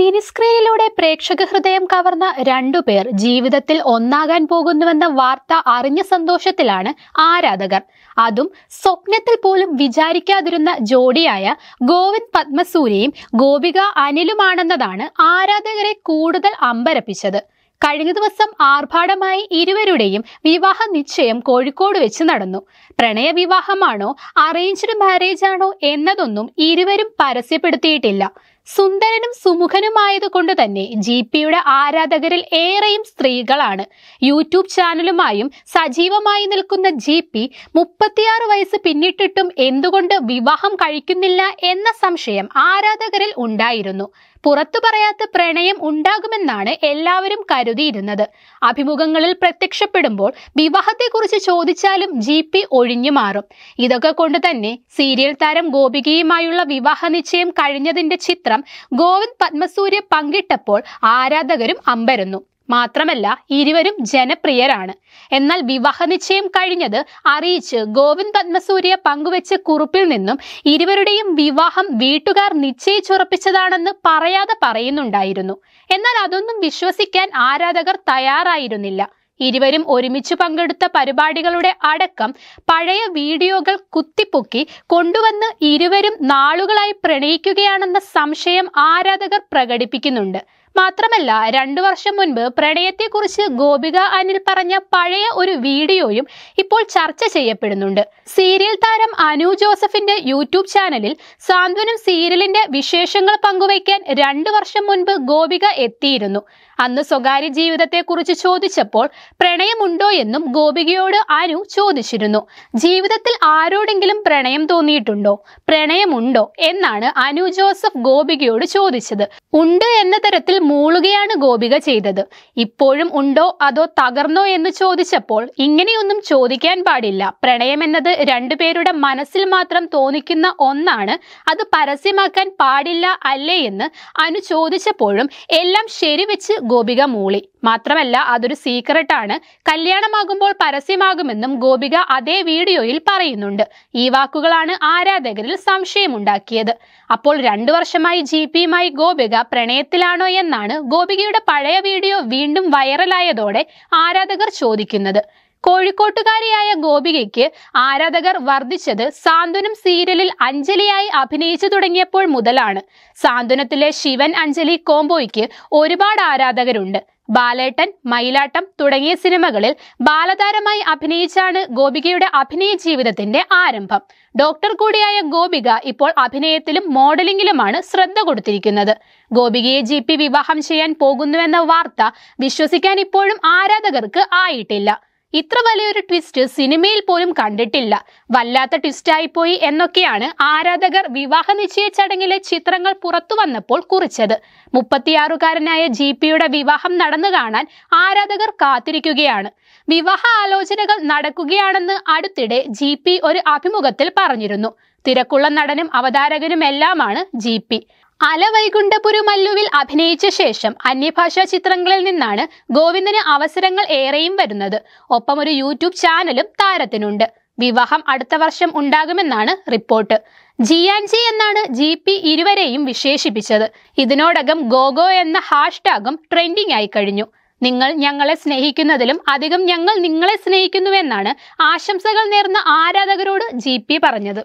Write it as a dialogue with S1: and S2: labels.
S1: mini സ്ക്രീനിലൂടെ പ്രേക്ഷക ഹൃദയം കവർന്ന രണ്ടുപേർ ജീവിതത്തിൽ ഒന്നാകാൻ പോകുന്നുവെന്ന വാർത്ത അറിഞ്ഞ സന്തോഷത്തിലാണ് ആരാധകർ അതും സ്വപ്നത്തിൽ പോലും വിചാരിക്കാതിരുന്ന ജോഡിയായ ഗോവിന്ദ് പത്മസൂര്യയും ഗോപിക അനിലുമാണെന്നതാണ് ആരാധകരെ കൂടുതൽ അമ്പരപ്പിച്ചത് കഴിഞ്ഞ ദിവസം ആർഭാടമായി ഇരുവരുടെയും വിവാഹ നിശ്ചയം കോഴിക്കോട് വെച്ച് നടന്നു പ്രണയ വിവാഹമാണോ അറേഞ്ച്ഡ് മാരേജ് ആണോ എന്നതൊന്നും ഇരുവരും പരസ്യപ്പെടുത്തിയിട്ടില്ല സുന്ദരനും കൊണ്ട് തന്നെ ജി പിയുടെ ആരാധകരിൽ ഏറെയും സ്ത്രീകളാണ് യൂട്യൂബ് ചാനലുമായും സജീവമായി നിൽക്കുന്ന ജി പി മുപ്പത്തിയാറ് വയസ്സ് പിന്നിട്ടിട്ടും എന്തുകൊണ്ട് വിവാഹം കഴിക്കുന്നില്ല എന്ന സംശയം ആരാധകരിൽ ഉണ്ടായിരുന്നു പുറത്തു പറയാത്ത പ്രണയം ഉണ്ടാകുമെന്നാണ് എല്ലാവരും കരുതിയിരുന്നത് അഭിമുഖങ്ങളിൽ പ്രത്യക്ഷപ്പെടുമ്പോൾ വിവാഹത്തെക്കുറിച്ച് ചോദിച്ചാലും ജി പി ഒഴിഞ്ഞു മാറും ഇതൊക്കെ കൊണ്ട് തന്നെ സീരിയൽ താരം ഗോപികയുമായുള്ള വിവാഹ നിശ്ചയം കഴിഞ്ഞതിന്റെ ചിത്രം ഗോവിന്ദ് പത്മസൂര്യ പങ്കിട്ടപ്പോൾ ആരാധകരും അമ്പരന്നു മാത്രമല്ല ഇരുവരും ജനപ്രിയരാണ് എന്നാൽ വിവാഹനിശ്ചയം കഴിഞ്ഞത് അറിയിച്ച് ഗോവിന്ദ് പത്മസൂര്യ പങ്കുവെച്ച കുറിപ്പിൽ നിന്നും ഇരുവരുടെയും വിവാഹം വീട്ടുകാർ നിശ്ചയിച്ചുറപ്പിച്ചതാണെന്ന് പറയാതെ പറയുന്നുണ്ടായിരുന്നു എന്നാൽ അതൊന്നും വിശ്വസിക്കാൻ ആരാധകർ തയ്യാറായിരുന്നില്ല ഇരുവരും ഒരുമിച്ച് പങ്കെടുത്ത പരിപാടികളുടെ അടക്കം പഴയ വീഡിയോകൾ കുത്തിപ്പൊക്കി കൊണ്ടുവന്ന് ഇരുവരും നാളുകളായി പ്രണയിക്കുകയാണെന്ന സംശയം ആരാധകർ പ്രകടിപ്പിക്കുന്നുണ്ട് മാത്രമല്ല രണ്ടു വർഷം മുൻപ് പ്രണയത്തെക്കുറിച്ച് ഗോപിക അനിൽ പറഞ്ഞ പഴയ ഒരു വീഡിയോയും ഇപ്പോൾ ചർച്ച ചെയ്യപ്പെടുന്നുണ്ട് സീരിയൽ താരം അനു ജോസഫിന്റെ യൂട്യൂബ് ചാനലിൽ സാന്ത്വനം സീരിയലിന്റെ വിശേഷങ്ങൾ പങ്കുവയ്ക്കാൻ രണ്ടു വർഷം മുൻപ് ഗോപിക എത്തിയിരുന്നു അന്ന് സ്വകാര്യ കുറിച്ച് ചോദിച്ചപ്പോൾ പ്രണയമുണ്ടോ എന്നും ഗോപികയോട് അനു ചോദിച്ചിരുന്നു ജീവിതത്തിൽ ആരോടെങ്കിലും പ്രണയം തോന്നിയിട്ടുണ്ടോ പ്രണയമുണ്ടോ എന്നാണ് അനു ജോസഫ് ഗോപികയോട് ചോദിച്ചത് ഉണ്ട് എന്ന തരത്തിൽ മൂളുകയാണ് ഗോപിക ചെയ്തത് ഇപ്പോഴും ഉണ്ടോ അതോ തകർന്നോ എന്ന് ചോദിച്ചപ്പോൾ ഇങ്ങനെയൊന്നും ചോദിക്കാൻ പാടില്ല പ്രണയം എന്നത് രണ്ടുപേരുടെ മനസ്സിൽ മാത്രം തോന്നിക്കുന്ന ഒന്നാണ് അത് പരസ്യമാക്കാൻ പാടില്ല അല്ലേ എന്ന് അനു ചോദിച്ചപ്പോഴും എല്ലാം ശരിവെച്ച് ഗോപിക മൂളി മാത്രമല്ല അതൊരു ആണ് കല്യാണമാകുമ്പോൾ പരസ്യമാകുമെന്നും ഗോപിക അതേ വീഡിയോയിൽ പറയുന്നുണ്ട് ഈ വാക്കുകളാണ് ആരാധകരിൽ സംശയമുണ്ടാക്കിയത് അപ്പോൾ രണ്ടു വർഷമായി ജി പിയുമായി ഗോപിക പ്രണയത്തിലാണോ എന്നാണ് ഗോപികയുടെ പഴയ വീഡിയോ വീണ്ടും വൈറലായതോടെ ആരാധകർ ചോദിക്കുന്നത് കോഴിക്കോട്ടുകാരിയായ ഗോപികയ്ക്ക് ആരാധകർ വർദ്ധിച്ചത് സാന്ത്വനം സീരിയലിൽ അഞ്ജലിയായി അഭിനയിച്ചു തുടങ്ങിയപ്പോൾ മുതലാണ് സാന്ത്വനത്തിലെ ശിവൻ അഞ്ജലി കോംബോയ്ക്ക് ഒരുപാട് ആരാധകരുണ്ട് ബാലേട്ടൻ മയിലാട്ടം തുടങ്ങിയ സിനിമകളിൽ ബാലതാരമായി അഭിനയിച്ചാണ് ഗോപികയുടെ അഭിനയ ജീവിതത്തിന്റെ ആരംഭം ഡോക്ടർ കൂടിയായ ഗോപിക ഇപ്പോൾ അഭിനയത്തിലും മോഡലിംഗിലുമാണ് ശ്രദ്ധ കൊടുത്തിരിക്കുന്നത് ഗോപികയെ ജി വിവാഹം ചെയ്യാൻ പോകുന്നുവെന്ന വാർത്ത വിശ്വസിക്കാൻ ഇപ്പോഴും ആരാധകർക്ക് ആയിട്ടില്ല ഇത്ര വലിയൊരു ട്വിസ്റ്റ് സിനിമയിൽ പോലും കണ്ടിട്ടില്ല വല്ലാത്ത ട്വിസ്റ്റായിപ്പോയി എന്നൊക്കെയാണ് ആരാധകർ വിവാഹ നിശ്ചയ ചടങ്ങിലെ ചിത്രങ്ങൾ പുറത്തു വന്നപ്പോൾ കുറിച്ചത് മുപ്പത്തിയാറുകാരനായ ജി പിയുടെ വിവാഹം നടന്നു കാണാൻ ആരാധകർ കാത്തിരിക്കുകയാണ് വിവാഹ ആലോചനകൾ നടക്കുകയാണെന്ന് അടുത്തിടെ ജി ഒരു അഭിമുഖത്തിൽ പറഞ്ഞിരുന്നു തിരക്കുള്ള നടനും അവതാരകനുമെല്ലാമാണ് ജി പി അലവൈകുണ്ഠപുരുമല്ലുവിൽ അഭിനയിച്ച ശേഷം അന്യഭാഷാ ചിത്രങ്ങളിൽ നിന്നാണ് ഗോവിന്ദന് അവസരങ്ങൾ ഏറെയും വരുന്നത് ഒപ്പം ഒരു യൂട്യൂബ് ചാനലും താരത്തിനുണ്ട് വിവാഹം അടുത്ത വർഷം ഉണ്ടാകുമെന്നാണ് റിപ്പോർട്ട് ജിയാൻജി എന്നാണ് ജി പി ഇരുവരെയും വിശേഷിപ്പിച്ചത് ഇതിനോടകം ഗോഗോ എന്ന ഹാഷ്ടാഗും ട്രെൻഡിംഗ് ആയി കഴിഞ്ഞു നിങ്ങൾ ഞങ്ങളെ സ്നേഹിക്കുന്നതിലും അധികം ഞങ്ങൾ നിങ്ങളെ സ്നേഹിക്കുന്നുവെന്നാണ് ആശംസകൾ നേർന്ന ആരാധകരോട് ജി പി പറഞ്ഞത്